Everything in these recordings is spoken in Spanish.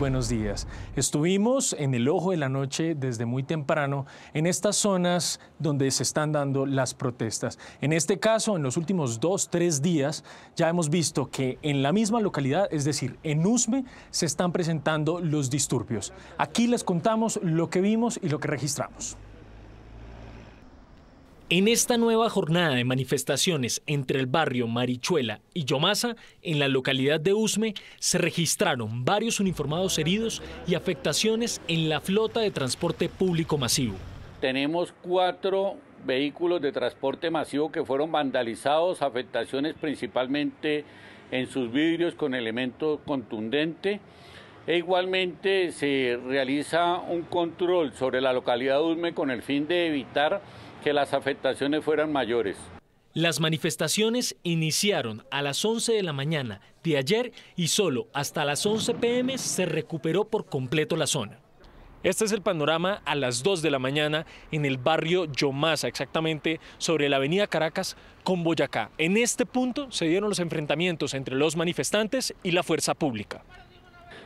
buenos días. Estuvimos en el ojo de la noche desde muy temprano en estas zonas donde se están dando las protestas. En este caso, en los últimos dos, tres días, ya hemos visto que en la misma localidad, es decir, en Usme, se están presentando los disturbios. Aquí les contamos lo que vimos y lo que registramos. En esta nueva jornada de manifestaciones entre el barrio Marichuela y Yomasa, en la localidad de Usme, se registraron varios uniformados heridos y afectaciones en la flota de transporte público masivo. Tenemos cuatro vehículos de transporte masivo que fueron vandalizados, afectaciones principalmente en sus vidrios con elemento contundente. E igualmente se realiza un control sobre la localidad de Usme con el fin de evitar que las afectaciones fueran mayores. Las manifestaciones iniciaron a las 11 de la mañana de ayer y solo hasta las 11 pm se recuperó por completo la zona. Este es el panorama a las 2 de la mañana en el barrio Yomasa, exactamente sobre la avenida Caracas con Boyacá. En este punto se dieron los enfrentamientos entre los manifestantes y la fuerza pública.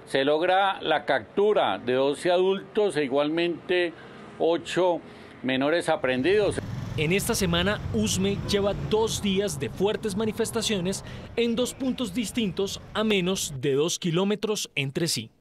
Se logra la captura de 12 adultos e igualmente 8 menores aprendidos. En esta semana, USME lleva dos días de fuertes manifestaciones en dos puntos distintos a menos de dos kilómetros entre sí.